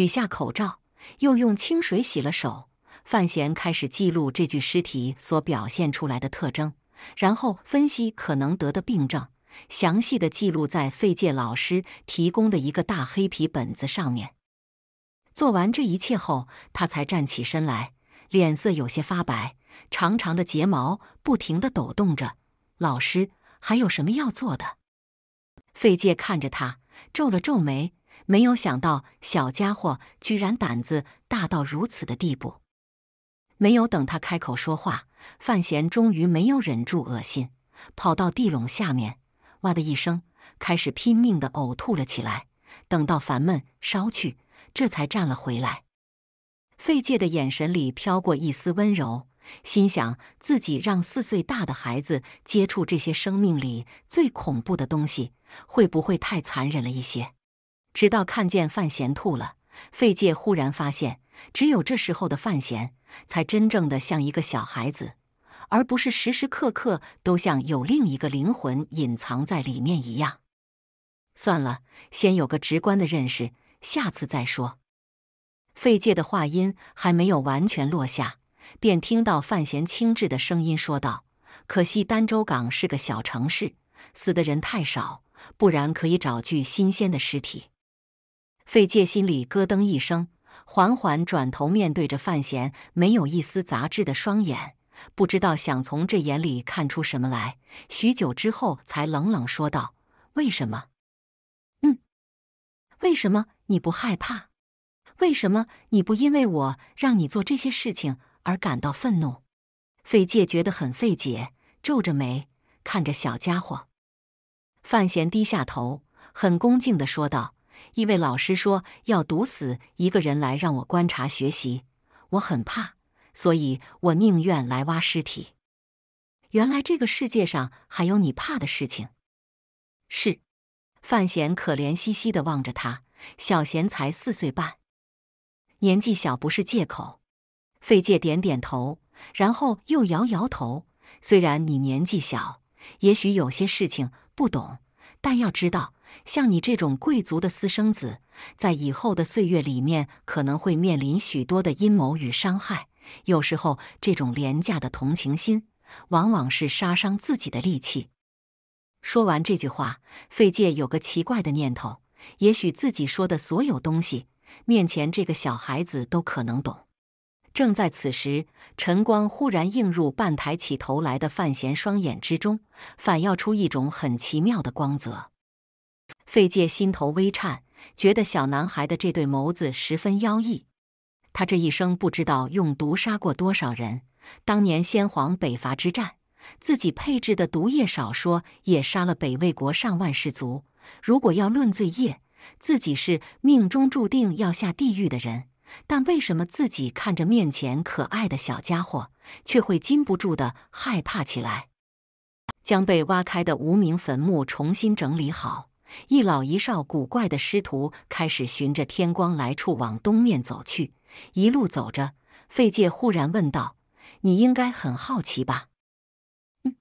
取下口罩，又用清水洗了手。范闲开始记录这具尸体所表现出来的特征，然后分析可能得的病症，详细的记录在费介老师提供的一个大黑皮本子上面。做完这一切后，他才站起身来，脸色有些发白，长长的睫毛不停的抖动着。老师，还有什么要做的？费介看着他，皱了皱眉。没有想到，小家伙居然胆子大到如此的地步。没有等他开口说话，范闲终于没有忍住恶心，跑到地笼下面，哇的一声，开始拼命的呕吐了起来。等到烦闷烧去，这才站了回来。费介的眼神里飘过一丝温柔，心想：自己让四岁大的孩子接触这些生命里最恐怖的东西，会不会太残忍了一些？直到看见范闲吐了，费介忽然发现，只有这时候的范闲才真正的像一个小孩子，而不是时时刻刻都像有另一个灵魂隐藏在里面一样。算了，先有个直观的认识，下次再说。费介的话音还没有完全落下，便听到范闲轻质的声音说道：“可惜儋州港是个小城市，死的人太少，不然可以找具新鲜的尸体。”费介心里咯噔一声，缓缓转头面对着范闲没有一丝杂质的双眼，不知道想从这眼里看出什么来。许久之后，才冷冷说道：“为什么？嗯，为什么你不害怕？为什么你不因为我让你做这些事情而感到愤怒？”费介觉得很费解，皱着眉看着小家伙。范闲低下头，很恭敬的说道。一位老师说要毒死一个人来让我观察学习，我很怕，所以我宁愿来挖尸体。原来这个世界上还有你怕的事情。是，范闲可怜兮兮的望着他。小贤才四岁半，年纪小不是借口。费介点点头，然后又摇摇头。虽然你年纪小，也许有些事情不懂，但要知道。像你这种贵族的私生子，在以后的岁月里面，可能会面临许多的阴谋与伤害。有时候，这种廉价的同情心，往往是杀伤自己的利器。说完这句话，费介有个奇怪的念头：也许自己说的所有东西，面前这个小孩子都可能懂。正在此时，晨光忽然映入半抬起头来的范闲双眼之中，反耀出一种很奇妙的光泽。费介心头微颤，觉得小男孩的这对眸子十分妖异。他这一生不知道用毒杀过多少人，当年先皇北伐之战，自己配置的毒液少说也杀了北魏国上万士卒。如果要论罪业，自己是命中注定要下地狱的人。但为什么自己看着面前可爱的小家伙，却会禁不住的害怕起来？将被挖开的无名坟墓重新整理好。一老一少古怪的师徒开始循着天光来处往东面走去，一路走着，费介忽然问道：“你应该很好奇吧？”嗯，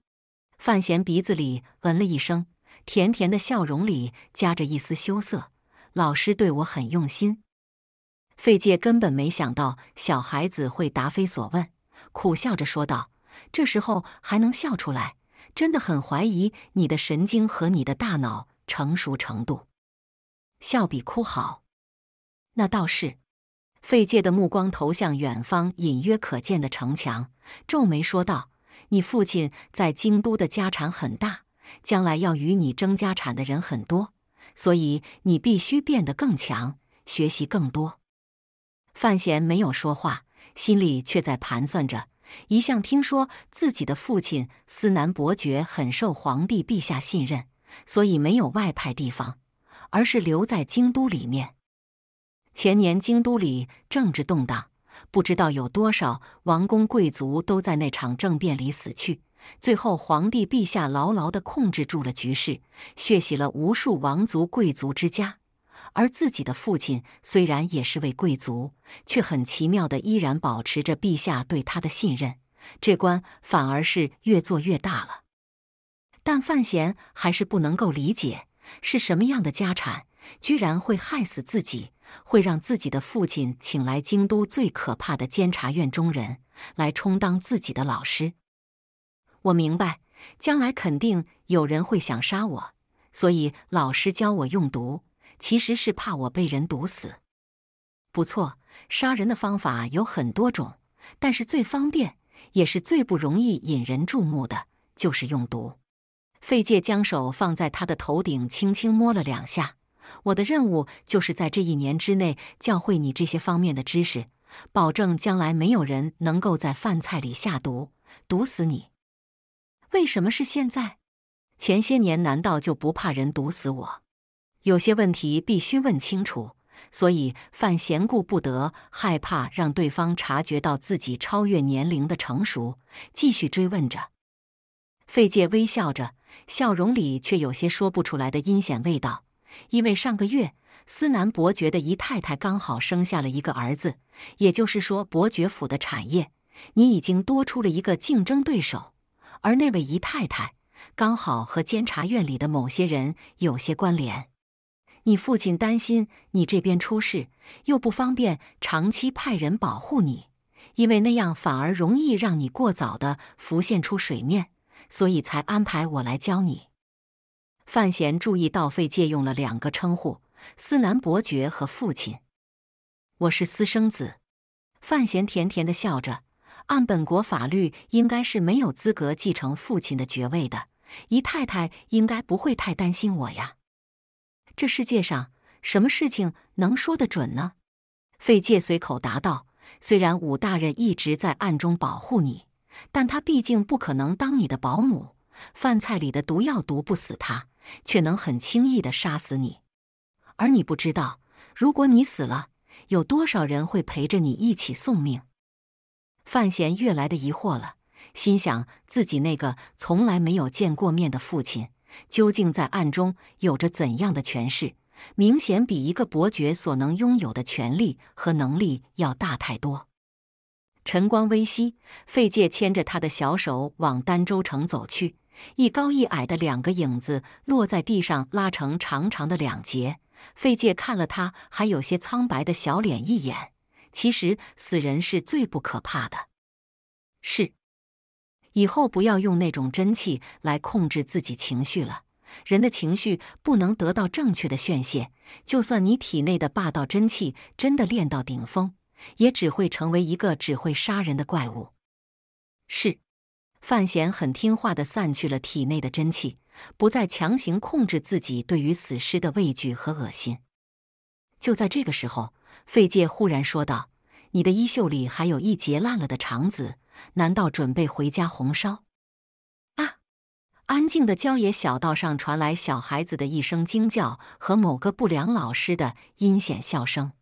范闲鼻子里闻了一声，甜甜的笑容里夹着一丝羞涩。老师对我很用心。费介根本没想到小孩子会答非所问，苦笑着说道：“这时候还能笑出来，真的很怀疑你的神经和你的大脑。”成熟程度，笑比哭好，那倒是。费介的目光投向远方，隐约可见的城墙，皱眉说道：“你父亲在京都的家产很大，将来要与你争家产的人很多，所以你必须变得更强，学习更多。”范闲没有说话，心里却在盘算着。一向听说自己的父亲司南伯爵很受皇帝陛下信任。所以没有外派地方，而是留在京都里面。前年京都里政治动荡，不知道有多少王公贵族都在那场政变里死去。最后皇帝陛下牢牢的控制住了局势，血洗了无数王族贵族之家。而自己的父亲虽然也是位贵族，却很奇妙的依然保持着陛下对他的信任，这官反而是越做越大了。但范闲还是不能够理解，是什么样的家产居然会害死自己，会让自己的父亲请来京都最可怕的监察院中人来充当自己的老师。我明白，将来肯定有人会想杀我，所以老师教我用毒，其实是怕我被人毒死。不错，杀人的方法有很多种，但是最方便，也是最不容易引人注目的，就是用毒。费介将手放在他的头顶，轻轻摸了两下。我的任务就是在这一年之内教会你这些方面的知识，保证将来没有人能够在饭菜里下毒，毒死你。为什么是现在？前些年难道就不怕人毒死我？有些问题必须问清楚，所以范闲顾不得害怕，让对方察觉到自己超越年龄的成熟，继续追问着。费介微笑着。笑容里却有些说不出来的阴险味道，因为上个月斯南伯爵的姨太太刚好生下了一个儿子，也就是说，伯爵府的产业你已经多出了一个竞争对手。而那位姨太太刚好和监察院里的某些人有些关联，你父亲担心你这边出事，又不方便长期派人保护你，因为那样反而容易让你过早地浮现出水面。所以才安排我来教你。范闲注意到费借用了两个称呼：司南伯爵和父亲。我是私生子。范闲甜甜的笑着，按本国法律应该是没有资格继承父亲的爵位的。姨太太应该不会太担心我呀。这世界上什么事情能说得准呢？费借随口答道。虽然武大人一直在暗中保护你。但他毕竟不可能当你的保姆，饭菜里的毒药毒不死他，却能很轻易的杀死你。而你不知道，如果你死了，有多少人会陪着你一起送命。范闲越来的疑惑了，心想自己那个从来没有见过面的父亲，究竟在暗中有着怎样的权势？明显比一个伯爵所能拥有的权力和能力要大太多。晨光微曦，费介牵着他的小手往儋州城走去。一高一矮的两个影子落在地上，拉成长长的两截。费介看了他还有些苍白的小脸一眼。其实死人是最不可怕的。是，以后不要用那种真气来控制自己情绪了。人的情绪不能得到正确的宣泄，就算你体内的霸道真气真的练到顶峰。也只会成为一个只会杀人的怪物。是，范闲很听话的散去了体内的真气，不再强行控制自己对于死尸的畏惧和恶心。就在这个时候，费介忽然说道：“你的衣袖里还有一截烂了的肠子，难道准备回家红烧？”啊！安静的郊野小道上传来小孩子的一声惊叫和某个不良老师的阴险笑声。